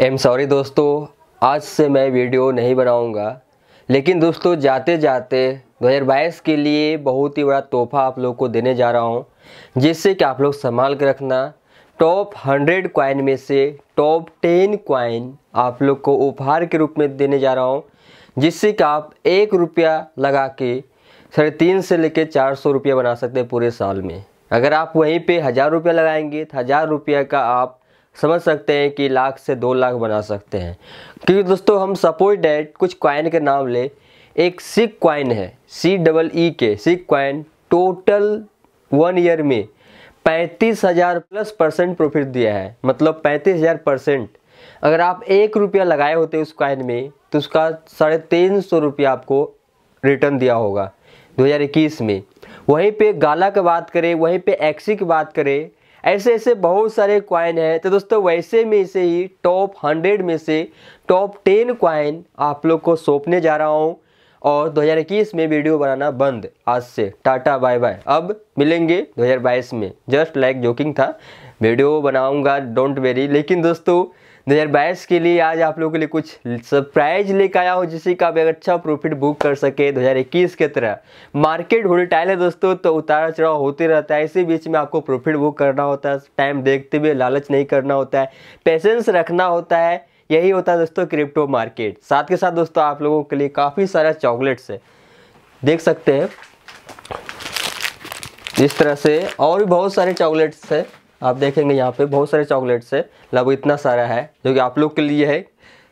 am sorry दोस्तों आज से मैं वीडियो नहीं बनाऊंगा लेकिन दोस्तों जाते जाते 2022 के लिए बहुत ही बड़ा तोहफा आप लोग को देने जा रहा हूं जिससे कि आप लोग संभाल कर रखना टॉप 100 क्वाइन में से टॉप 10 क्वाइन आप लोग को उपहार के रूप में देने जा रहा हूं जिससे कि आप एक रुपया लगा के साढ़े तीन से लेकर चार सौ रुपया बना सकते हैं पूरे साल में अगर आप वहीं पे हज़ार रुपया लगाएंगे तो हज़ार रुपया का आप समझ सकते हैं कि लाख से दो लाख बना सकते हैं क्योंकि दोस्तों हम सपोज डैट कुछ कॉइन के नाम ले एक सिक कॉइन है सी डबल ई के सिक क्वाइन टोटल वन ईयर में पैंतीस हज़ार प्लस परसेंट प्रॉफिट दिया है मतलब पैंतीस हज़ार परसेंट अगर आप एक रुपया लगाए होते उस क्वाइन में तो उसका साढ़े तीन सौ रुपया आपको रिटर्न दिया होगा 2021 में वहीं पे गाला की बात करें वहीं पे एक्सी की बात करें ऐसे ऐसे बहुत सारे क्वाइन हैं तो दोस्तों वैसे में से ही टॉप हंड्रेड में से टॉप टेन क्वाइन आप लोग को सौंपने जा रहा हूँ और 2021 में वीडियो बनाना बंद आज से टाटा बाय बाय अब मिलेंगे 2022 में जस्ट लाइक जोकिंग था वीडियो बनाऊंगा डोंट वेरी लेकिन दोस्तों 2022 के लिए आज आप लोगों के लिए कुछ सरप्राइज लेकर आया हो जिससे का आप अच्छा प्रॉफिट बुक कर सके 2021 के तरह मार्केट होल्टाइल है दोस्तों तो उतार चढ़ाव होते रहता है इसी बीच में आपको प्रॉफिट बुक करना होता है टाइम देखते हुए लालच नहीं करना होता है पेशेंस रखना होता है यही होता है दोस्तों क्रिप्टो मार्केट साथ के साथ दोस्तों आप लोगों के लिए काफ़ी सारा चॉकलेट्स है देख सकते हैं इस तरह से और भी बहुत सारे चॉकलेट्स हैं आप देखेंगे यहाँ पे बहुत सारे चॉकलेट्स है लगभग इतना सारा है जो कि आप लोग के लिए है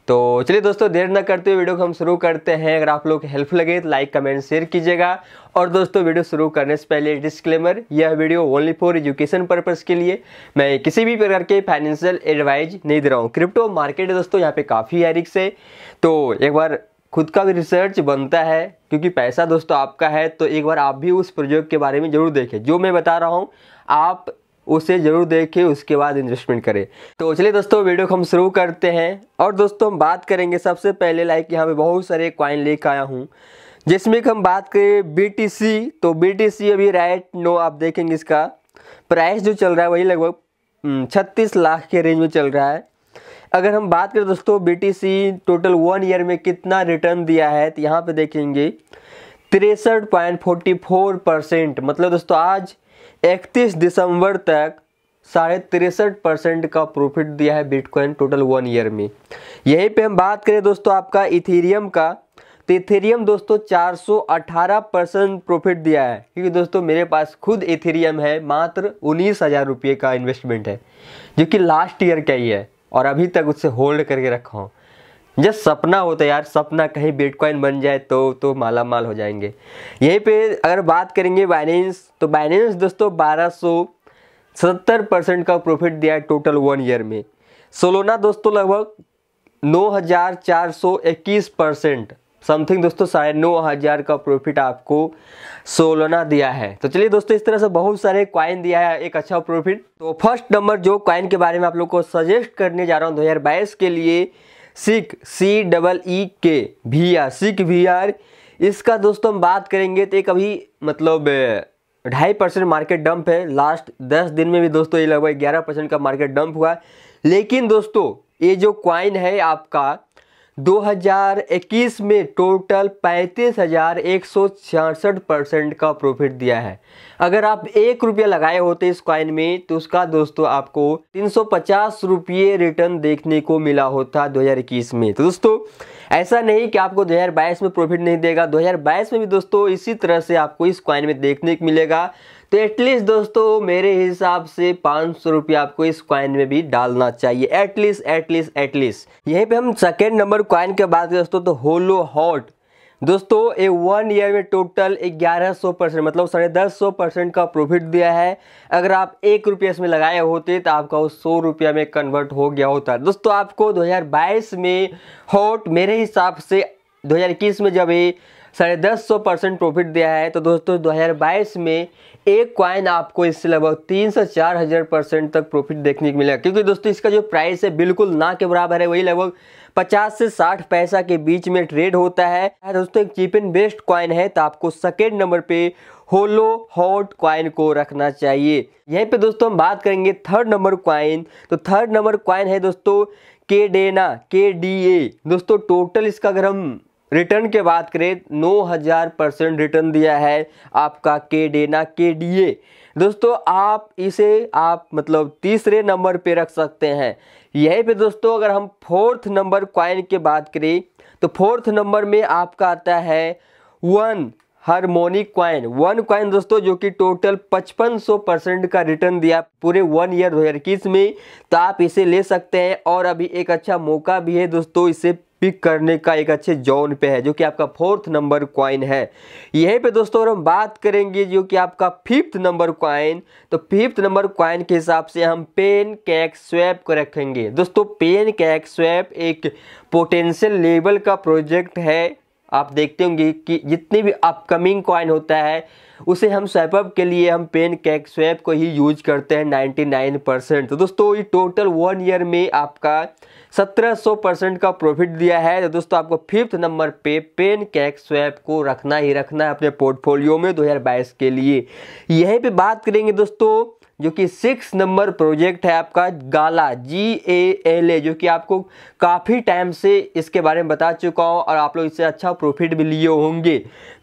तो चलिए दोस्तों देर ना करते हुए वीडियो को हम शुरू करते हैं अगर आप लोग हेल्प लगे तो लाइक कमेंट शेयर कीजिएगा और दोस्तों वीडियो शुरू करने से पहले डिस्क्लेमर यह video only for education purpose के लिए मैं किसी भी प्रकार के फाइनेंशियल एडवाइज नहीं दे रहा हूँ क्रिप्टो मार्केट दोस्तों यहाँ पर काफ़ी है रिक्स है तो एक बार खुद का भी रिसर्च बनता है क्योंकि पैसा दोस्तों आपका है तो एक बार आप भी उस प्रोजेक्ट के बारे में ज़रूर देखें जो मैं बता रहा हूँ आप उसे ज़रूर देखें उसके बाद इन्वेस्टमेंट करें तो चलिए दोस्तों वीडियो को हम शुरू करते हैं और दोस्तों हम बात करेंगे सबसे पहले लाइक यहाँ पे बहुत सारे क्वाइन लेकर आया हूँ जिसमें हम बात करें बी तो बी अभी राइट नो आप देखेंगे इसका प्राइस जो चल रहा है वही लगभग हम्म, छत्तीस लाख के रेंज में चल रहा है अगर हम बात करें दोस्तों बी टोटल वन ईयर में कितना रिटर्न दिया है तो यहाँ पे देखेंगे तिरसठ पॉइंट फोर्टी फोर परसेंट मतलब दोस्तों आज इकतीस दिसंबर तक साढ़े तिरसठ परसेंट का प्रॉफिट दिया है बिटकॉइन टोटल वन ईयर में यहीं पे हम बात करें दोस्तों आपका इथेरियम का तो इथेरियम दोस्तों 418 परसेंट प्रॉफिट दिया है क्योंकि दोस्तों मेरे पास खुद इथेरियम है मात्र उन्नीस हज़ार रुपये का इन्वेस्टमेंट है जो कि लास्ट ईयर का ही है और अभी तक उससे होल्ड करके रखा हूँ जब सपना होता तो है यार सपना कहीं बिटकॉइन बन जाए तो तो माला माल हो जाएंगे यहीं पे अगर बात करेंगे बाइनेंस तो बाइनेंस दोस्तों बारह सत्तर परसेंट का प्रॉफिट दिया है टोटल वन ईयर में सोलोना दोस्तों लगभग नौ हज़ार चार सौ इक्कीस परसेंट समथिंग दोस्तों साढ़े नौ हज़ार का प्रॉफिट आपको सोलोना दिया है तो चलिए दोस्तों इस तरह से बहुत सारे क्वाइन दिया है एक अच्छा प्रॉफिट तो फर्स्ट नंबर जो क्वाइन के बारे में आप लोग को सजेस्ट करने जा रहा हूँ दो के लिए सिख सी डबल ई के सिक सिख आर इसका दोस्तों हम बात करेंगे तो एक अभी मतलब ढाई परसेंट मार्केट डंप है लास्ट दस दिन में भी दोस्तों ये लगभग ग्यारह परसेंट का मार्केट डंप हुआ लेकिन दोस्तों ये जो क्वाइन है आपका 2021 में टोटल पैंतीस हज़ार एक सौ छियासठ परसेंट का प्रॉफिट दिया है अगर आप एक रुपया लगाए होते इस कॉइन में तो उसका दोस्तों आपको तीन सौ पचास रुपये रिटर्न देखने को मिला होता 2021 में तो दोस्तों ऐसा नहीं कि आपको 2022 में प्रॉफिट नहीं देगा 2022 में भी दोस्तों इसी तरह से आपको इस कॉइन में देखने को मिलेगा तो एटलीस्ट दोस्तों मेरे हिसाब से पाँच सौ रुपया आपको इस क्वाइन में भी डालना चाहिए एटलीस्ट एटलीस्ट एटलीस्ट यहीं पे हम सेकेंड नंबर क्वाइन के बात करें दोस्तों तो होलो हॉट दोस्तों ये वन ईयर में टोटल ग्यारह सौ परसेंट मतलब साढ़े दस सौ परसेंट का प्रॉफिट दिया है अगर आप एक रुपये इसमें लगाए होते तो आपका वो सौ रुपया में कन्वर्ट हो गया होता दोस्तों आपको 2022 में हॉट मेरे हिसाब से 2021 में जब ये साढ़े दस सौ परसेंट प्रॉफिट दिया है तो दोस्तों 2022 में एक क्वाइन आपको इससे लगभग तीन से चार हज़ार परसेंट तक प्रॉफिट देखने को मिलेगा क्योंकि दोस्तों इसका जो प्राइस है बिल्कुल ना के बराबर है वही लगभग 50 से 60 पैसा के बीच में ट्रेड होता है हाँ दोस्तों एक चीप एंड बेस्ट कॉइन है तो आपको सेकेंड नंबर पे होलो हॉट कॉइन को रखना चाहिए यहीं पे दोस्तों हम बात करेंगे थर्ड नंबर क्वाइन तो थर्ड नंबर क्वाइन है दोस्तों के डेना के डी ए दोस्तों टोटल इसका अगर हम रिटर्न के बात करें 9000 परसेंट रिटर्न दिया है आपका के डेना के डी ए दोस्तों आप इसे आप मतलब तीसरे नंबर पे रख सकते हैं यहीं पे दोस्तों अगर हम फोर्थ नंबर क्वाइन के बात करें तो फोर्थ नंबर में आपका आता है one harmonic coin one coin दोस्तों जो कि टोटल 5500 परसेंट का रिटर्न दिया पूरे वन ईयर दो में तो आप इसे ले सकते हैं और अभी एक अच्छा मौका भी है दोस्तों इसे पिक करने का एक अच्छे जोन पे है जो कि आपका फोर्थ नंबर क्वाइन है यहीं पे दोस्तों हम बात करेंगे जो कि आपका फिफ्थ नंबर क्वाइन तो फिफ्थ नंबर क्वाइन के हिसाब से हम पेन कैक स्वैप को रखेंगे दोस्तों पेन कैक स्वैप एक पोटेंशियल लेवल का प्रोजेक्ट है आप देखते होंगे कि जितने भी अपकमिंग कॉइन होता है उसे हम स्वैपअप के लिए हम पेन कैक स्वैप को ही यूज करते हैं 99 परसेंट तो दोस्तों ये टोटल वन ईयर में आपका 1700 परसेंट का प्रॉफिट दिया है तो दोस्तों आपको फिफ्थ नंबर पे पेन कैक स्वैप को रखना ही रखना है अपने पोर्टफोलियो में 2022 के लिए यहीं पे बात करेंगे दोस्तों जो कि सिक्स नंबर प्रोजेक्ट है आपका गाला जी ए एल ए जो कि आपको काफ़ी टाइम से इसके बारे में बता चुका हूँ और आप लोग इससे अच्छा प्रॉफिट भी लिए होंगे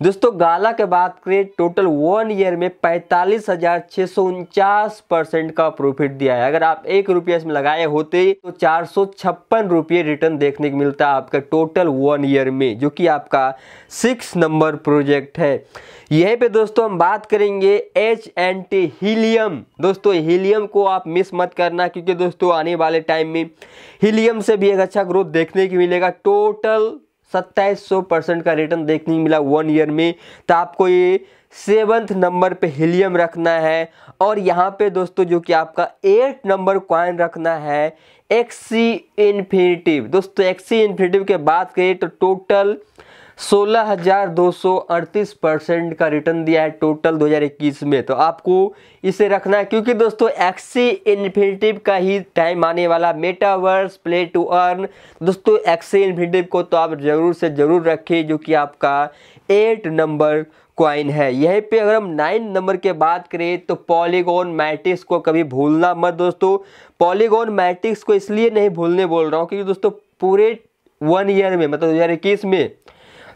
दोस्तों गाला के बात करें टोटल वन ईयर में पैंतालीस हज़ार छः सौ उनचास परसेंट का प्रॉफिट दिया है अगर आप एक रुपया इसमें लगाए होते तो चार सौ छप्पन रुपये रिटर्न देखने को मिलता आपका टोटल वन ईयर में जो कि आपका सिक्स नंबर प्रोजेक्ट है यहीं पे दोस्तों हम बात करेंगे एच एन टी हीलियम दोस्तों हीलियम को आप मिस मत करना क्योंकि दोस्तों आने वाले टाइम में हीलियम से भी एक अच्छा ग्रोथ देखने की मिलेगा टोटल सौ परसेंट का रिटर्न देखने को मिला वन ईयर में तो आपको ये सेवन्थ नंबर पे हीलियम रखना है और यहाँ पे दोस्तों जो कि आपका एट नंबर क्वाइन रखना है एक्सी इन्फिनेटिव दोस्तों एक्सी इन्फिनेटिव के बात करें तो टोटल सोलह हज़ार दो सौ अड़तीस परसेंट का रिटर्न दिया है टोटल 2021 में तो आपको इसे रखना है क्योंकि दोस्तों एक्सी इन्फिनेटिव का ही टाइम आने वाला मेटावर्स प्ले टू अर्न दोस्तों एक्सी इन्फिनेटिव को तो आप ज़रूर से ज़रूर रखें जो कि आपका एट नंबर क्वाइन है यहीं पे अगर हम नाइन नंबर के बात करें तो पॉलीगोन मैट्रिक्स को कभी भूलना मत दोस्तों पॉलीगोन मैट्रिक्स को इसलिए नहीं भूलने बोल रहा हूँ क्योंकि दोस्तों पूरे वन ईयर में मतलब दो में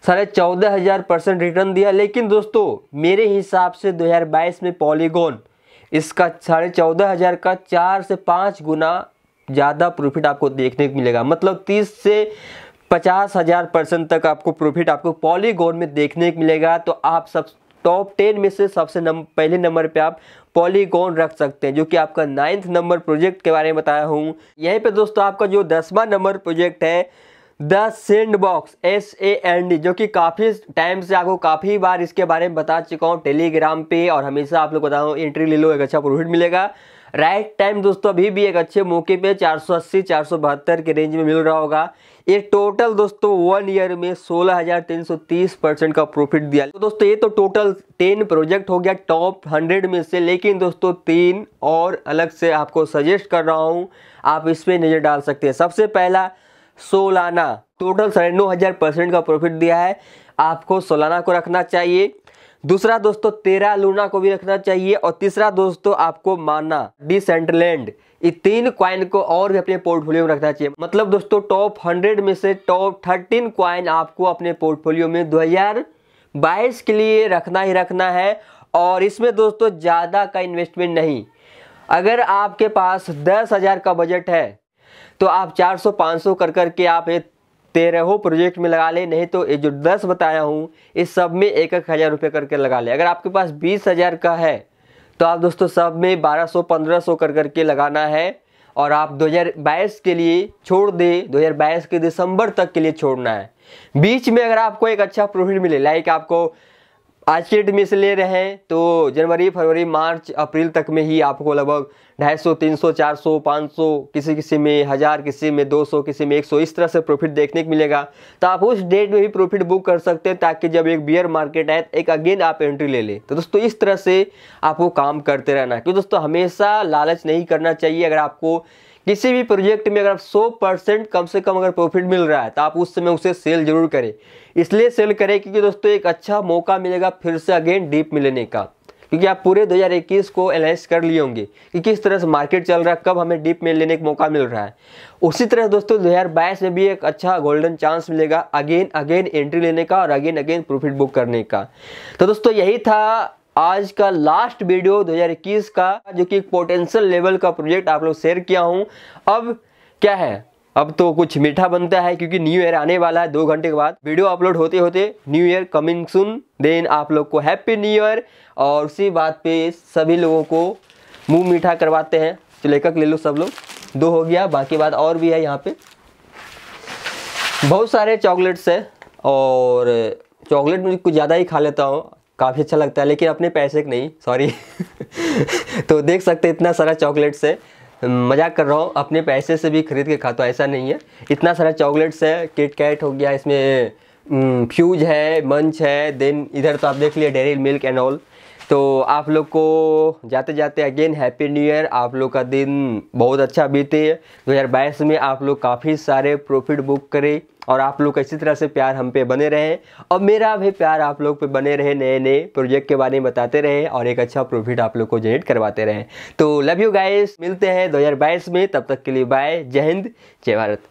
साढ़े चौदह हज़ार परसेंट रिटर्न दिया लेकिन दोस्तों मेरे हिसाब से 2022 में पॉलीगॉन इसका साढ़े चौदह हज़ार का चार से पाँच गुना ज़्यादा प्रॉफिट आपको देखने को मिलेगा मतलब तीस से पचास हज़ार परसेंट तक आपको प्रॉफिट आपको पॉलीगोन में देखने को मिलेगा तो आप सब टॉप टेन में से सबसे नम, पहले नंबर पे आप पॉलीगोन रख सकते हैं जो कि आपका नाइन्थ नंबर प्रोजेक्ट के बारे में बताया हूँ यहीं पे दोस्तों आपका जो दसवां नंबर प्रोजेक्ट है the sand box S A N D जो कि काफ़ी टाइम से आपको काफ़ी बार इसके बारे में बता चुका हूँ टेलीग्राम पे और हमेशा आप लोग बताऊँ एंट्री ले लो एक अच्छा प्रॉफिट मिलेगा राइट टाइम दोस्तों अभी भी एक अच्छे मौके पे 480 472 के रेंज में मिल रहा होगा ये टोटल दोस्तों वन ईयर में 16,330 परसेंट का प्रॉफिट दिया तो दोस्तों ये तो टोटल टेन प्रोजेक्ट हो गया टॉप हंड्रेड में से लेकिन दोस्तों तीन और अलग से आपको सजेस्ट कर रहा हूँ आप इसमें नज़र डाल सकते हैं सबसे पहला सोलाना टोटल साढ़े नौ हज़ार परसेंट का प्रॉफिट दिया है आपको सोलाना को रखना चाहिए दूसरा दोस्तों तेरा लूना को भी रखना चाहिए और तीसरा दोस्तों आपको माना डिसेंटलैंड ये तीन क्वाइन को और भी अपने पोर्टफोलियो में रखना चाहिए मतलब दोस्तों टॉप हंड्रेड में से टॉप थर्टीन क्वाइन आपको अपने पोर्टफोलियो में बाईस के लिए रखना ही रखना है और इसमें दोस्तों ज़्यादा का इन्वेस्टमेंट नहीं अगर आपके पास दस हज़ार का बजट है तो आप 400-500 कर कर के आप ये हो प्रोजेक्ट में लगा ले नहीं तो ये जो दस बताया हूँ इस सब में एक एक हज़ार रुपये करके लगा ले अगर आपके पास बीस हज़ार का है तो आप दोस्तों सब में बारह सौ पंद्रह सौ कर करके लगाना है और आप 2022 के लिए छोड़ दे 2022 के दिसंबर तक के लिए छोड़ना है बीच में अगर आपको एक अच्छा प्रॉफिट मिले लाइक आपको आज की डेट में से ले रहे हैं तो जनवरी फरवरी मार्च अप्रैल तक में ही आपको लगभग ढाई सौ तीन सौ चार सौ पाँच सौ किसी किसी में हज़ार किसी में दो सौ किसी में एक सौ इस तरह से प्रॉफिट देखने को मिलेगा तो आप उस डेट में भी प्रॉफिट बुक कर सकते हैं ताकि जब एक बियर मार्केट आए एक अगेन आप एंट्री ले लें तो दोस्तों इस तरह से आपको काम करते रहना क्योंकि दोस्तों हमेशा लालच नहीं करना चाहिए अगर आपको किसी भी प्रोजेक्ट में अगर आप 100 परसेंट कम से कम अगर प्रॉफिट मिल रहा है तो आप उस समय उसे सेल जरूर करें इसलिए सेल करें क्योंकि दोस्तों एक अच्छा मौका मिलेगा फिर से अगेन डीप में लेने का क्योंकि आप पूरे 2021 को एनालाइज कर लिए होंगे कि किस तरह से मार्केट चल रहा है कब हमें डीप में लेने का मौका मिल रहा है उसी तरह दोस्तों दो में भी एक अच्छा गोल्डन चांस मिलेगा अगेन अगेन एंट्री लेने का और अगेन अगेन प्रॉफिट बुक करने का तो दोस्तों यही था आज का लास्ट वीडियो 2021 का जो कि पोटेंशियल लेवल का प्रोजेक्ट आप लोग शेयर किया हूँ अब क्या है अब तो कुछ मीठा बनता है क्योंकि न्यू ईयर आने वाला है दो घंटे के बाद वीडियो अपलोड होते होते new year coming soon then आप लोग को हैप्पी न्यू ईयर और उसी बात पे सभी लोगों को मुंह मीठा करवाते हैं तो लेखक ले लो सब लोग दो हो गया बाकी बात और भी है यहाँ पे बहुत सारे चॉकलेट्स है और चॉकलेट मुझे कुछ ज़्यादा ही खा लेता हूँ काफ़ी अच्छा लगता है लेकिन अपने पैसे के नहीं सॉरी तो देख सकते इतना सारा चॉकलेट्स है हम्म, मजाक कर रहा हूँ अपने पैसे से भी खरीद के खाता तो ऐसा नहीं है इतना सारा चॉकलेट्स है किट कैट हो गया इसमें फ्यूज हम्म, है मंच है देन इधर तो आप देख लिए डेरी मिल्क एंड ऑल तो आप लोग को जाते जाते अगेन हैप्पी न्यू ईयर आप लोग का दिन बहुत अच्छा बीते 2022 में आप लोग काफ़ी सारे प्रॉफिट बुक करें और आप लोग इसी तरह से प्यार हम पे बने रहें और मेरा भी प्यार आप लोग पे बने रहे नए नए प्रोजेक्ट के बारे में बताते रहे और एक अच्छा प्रॉफिट आप लोग को जनरेट करवाते रहे तो लव यू गाइस मिलते हैं 2022 में तब तक के लिए बाय जय हिंद जय भारत